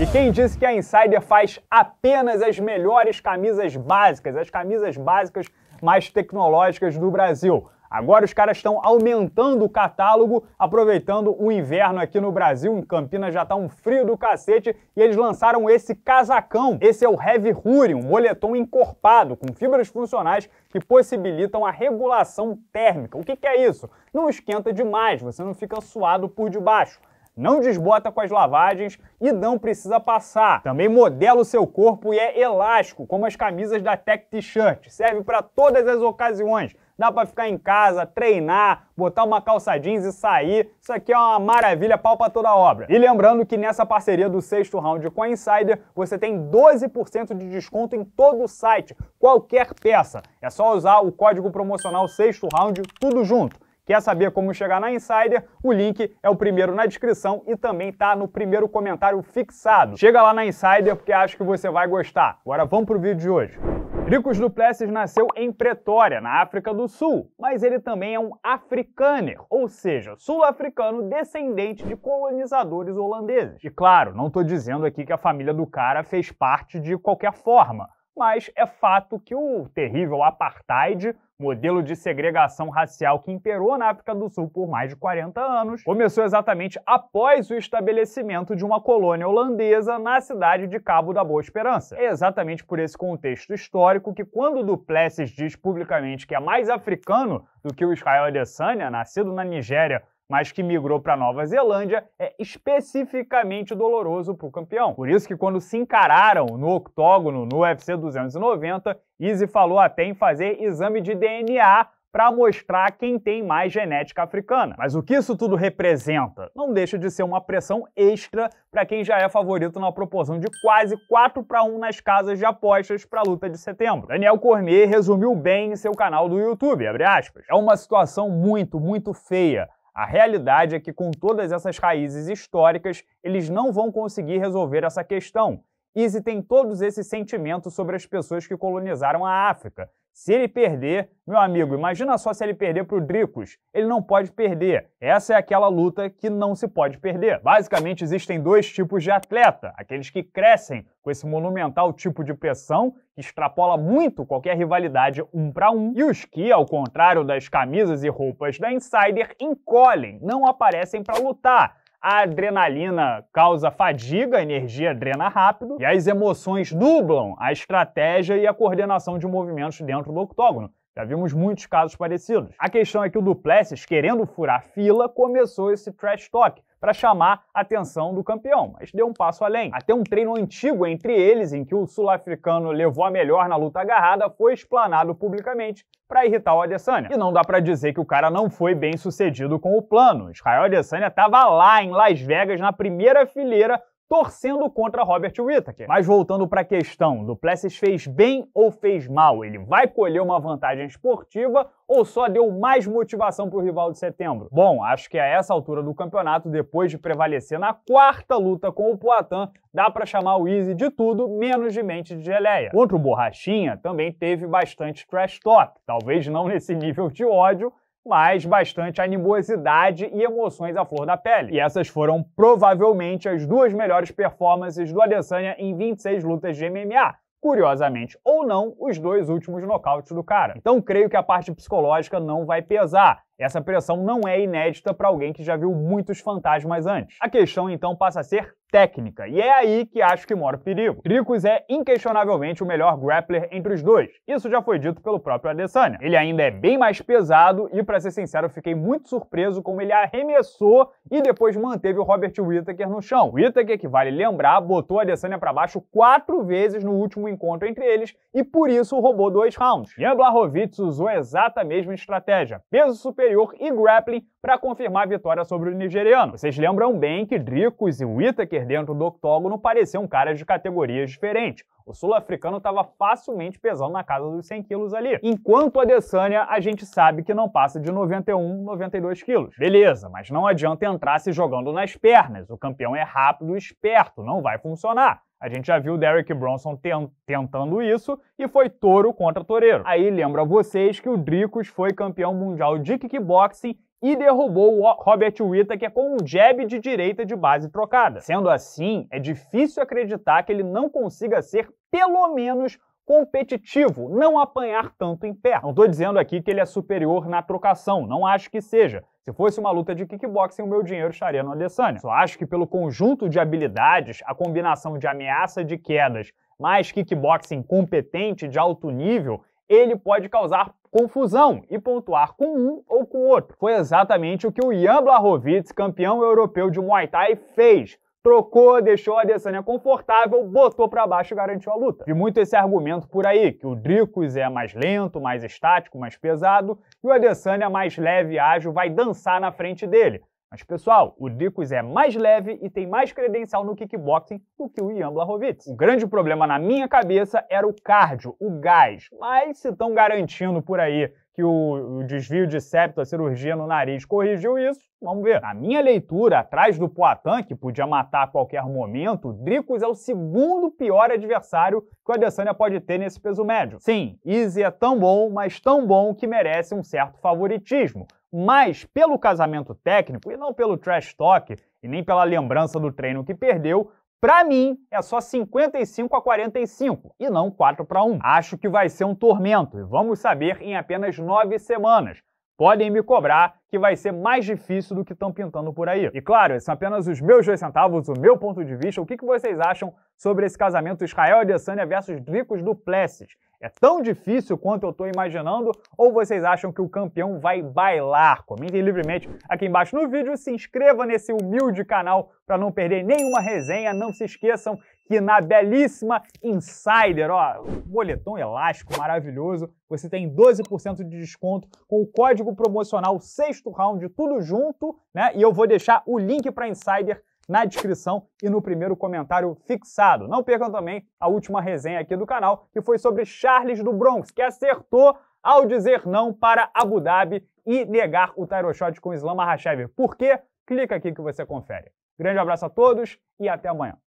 E quem disse que a Insider faz apenas as melhores camisas básicas, as camisas básicas mais tecnológicas do Brasil? Agora os caras estão aumentando o catálogo, aproveitando o inverno aqui no Brasil. Em Campinas já está um frio do cacete e eles lançaram esse casacão. Esse é o Heavy Hoodie, um moletom encorpado com fibras funcionais que possibilitam a regulação térmica. O que, que é isso? Não esquenta demais, você não fica suado por debaixo não desbota com as lavagens e não precisa passar. Também modela o seu corpo e é elástico, como as camisas da Tech T-shirt. Serve para todas as ocasiões. Dá para ficar em casa, treinar, botar uma calça jeans e sair. Isso aqui é uma maravilha, pau para toda obra. E lembrando que nessa parceria do sexto round com a Insider, você tem 12% de desconto em todo o site, qualquer peça. É só usar o código promocional sexto round, tudo junto. Quer saber como chegar na Insider? O link é o primeiro na descrição e também tá no primeiro comentário fixado. Chega lá na Insider porque acho que você vai gostar. Agora vamos pro vídeo de hoje. Ricos Duplessis nasceu em Pretória, na África do Sul, mas ele também é um africâner, ou seja, sul-africano descendente de colonizadores holandeses. E claro, não estou dizendo aqui que a família do cara fez parte de qualquer forma mas é fato que o terrível apartheid, modelo de segregação racial que imperou na África do Sul por mais de 40 anos, começou exatamente após o estabelecimento de uma colônia holandesa na cidade de Cabo da Boa Esperança. É exatamente por esse contexto histórico que quando Duplessis diz publicamente que é mais africano do que o Israel Adesanya, nascido na Nigéria mas que migrou para Nova Zelândia, é especificamente doloroso para o campeão. Por isso que quando se encararam no octógono no UFC 290, Izzy falou até em fazer exame de DNA para mostrar quem tem mais genética africana. Mas o que isso tudo representa? Não deixa de ser uma pressão extra para quem já é favorito na proporção de quase 4 para 1 nas casas de apostas para a luta de setembro. Daniel Cormier resumiu bem em seu canal do YouTube, É uma situação muito, muito feia a realidade é que, com todas essas raízes históricas, eles não vão conseguir resolver essa questão. Easy tem todos esses sentimentos sobre as pessoas que colonizaram a África, se ele perder, meu amigo, imagina só se ele perder para o Dricos. Ele não pode perder. Essa é aquela luta que não se pode perder. Basicamente, existem dois tipos de atleta: aqueles que crescem com esse monumental tipo de pressão, que extrapola muito qualquer rivalidade um para um, e os que, ao contrário das camisas e roupas da Insider, encolhem, não aparecem para lutar a adrenalina causa fadiga, a energia drena rápido, e as emoções nublam a estratégia e a coordenação de movimentos dentro do octógono. Já vimos muitos casos parecidos. A questão é que o Duplessis, querendo furar fila, começou esse trash talk para chamar a atenção do campeão, mas deu um passo além. Até um treino antigo entre eles, em que o sul-africano levou a melhor na luta agarrada, foi explanado publicamente para irritar o Adesanya. E não dá para dizer que o cara não foi bem sucedido com o plano. Israel Adesanya estava lá em Las Vegas, na primeira fileira, torcendo contra Robert Whittaker. Mas voltando para a questão, Duplessis fez bem ou fez mal? Ele vai colher uma vantagem esportiva ou só deu mais motivação para o rival de setembro? Bom, acho que a essa altura do campeonato, depois de prevalecer na quarta luta com o Poitin, dá para chamar o Easy de tudo, menos de mente de geleia. Contra o Borrachinha, também teve bastante trash talk, talvez não nesse nível de ódio, mas bastante animosidade e emoções à flor da pele. E essas foram provavelmente as duas melhores performances do Adesanya em 26 lutas de MMA, curiosamente ou não, os dois últimos nocautes do cara. Então creio que a parte psicológica não vai pesar. Essa pressão não é inédita para alguém que já viu muitos fantasmas antes. A questão então passa a ser técnica, e é aí que acho que mora o perigo. Tricus é inquestionavelmente o melhor grappler entre os dois. Isso já foi dito pelo próprio Adesanya. Ele ainda é bem mais pesado e, para ser sincero, fiquei muito surpreso como ele arremessou e depois manteve o Robert Whittaker no chão. Whittaker, que vale lembrar, botou Adesanya para baixo quatro vezes no último encontro entre eles e por isso roubou dois rounds. Jan Blachowicz usou exata mesma estratégia. Peso superior superior e grappling para confirmar a vitória sobre o nigeriano. Vocês lembram bem que Dricos e Whittaker dentro do octógono pareciam caras de categorias diferentes. O sul-africano estava facilmente pesando na casa dos 100 quilos ali. Enquanto a Adesanya, a gente sabe que não passa de 91, 92 quilos. Beleza, mas não adianta entrar se jogando nas pernas. O campeão é rápido e esperto, não vai funcionar. A gente já viu o Derek Bronson tentando isso e foi touro contra toureiro. Aí lembra a vocês que o Dricos foi campeão mundial de kickboxing e derrubou o Robert Whittaker é com um jab de direita de base trocada. Sendo assim, é difícil acreditar que ele não consiga ser pelo menos competitivo, não apanhar tanto em pé. Não estou dizendo aqui que ele é superior na trocação, não acho que seja. Se fosse uma luta de kickboxing, o meu dinheiro estaria no Adesanya. Só acho que pelo conjunto de habilidades, a combinação de ameaça de quedas mais kickboxing competente de alto nível, ele pode causar confusão e pontuar com um ou com outro. Foi exatamente o que o Jan Blachowicz, campeão europeu de Muay Thai, fez trocou, deixou a Adesanya confortável, botou para baixo e garantiu a luta. E muito esse argumento por aí, que o Dricos é mais lento, mais estático, mais pesado, e o Adesanya mais leve e ágil vai dançar na frente dele. Mas, pessoal, o Dicos é mais leve e tem mais credencial no kickboxing do que o Ian Blachowicz. O grande problema na minha cabeça era o cardio, o gás. Mas se estão garantindo por aí que o, desvio de septo, a cirurgia no nariz corrigiu isso, vamos ver. Na minha leitura, atrás do Poitin, que podia matar a qualquer momento, Dricos é o segundo pior adversário que o Adesanya pode ter nesse peso médio. Sim, Easy é tão bom, mas tão bom que merece um certo favoritismo mas pelo casamento técnico e não pelo trash talk e nem pela lembrança do treino que perdeu, para mim é só 55 a 45 e não 4 para 1. Acho que vai ser um tormento e vamos saber em apenas 9 semanas. Podem me cobrar que vai ser mais difícil do que estão pintando por aí. E claro, esses são apenas os meus dois centavos, o meu ponto de vista. O que, que vocês acham sobre esse casamento Israel Adesanya versus Dricos Duplessis? É tão difícil quanto eu estou imaginando? Ou vocês acham que o campeão vai bailar? Comentem livremente aqui embaixo no vídeo, se inscreva nesse humilde canal para não perder nenhuma resenha. Não se esqueçam que na belíssima Insider, ó, boletom elástico maravilhoso, você tem 12% de desconto com o código promocional sexto round, tudo junto, né? E eu vou deixar o link para Insider na descrição e no primeiro comentário fixado. Não percam também a última resenha aqui do canal, que foi sobre Charles do Bronx, que acertou ao dizer não para Abu Dhabi e negar o Tyro Shot com Islam Makhachev. Por quê? Clica aqui que você confere. Grande abraço a todos e até amanhã.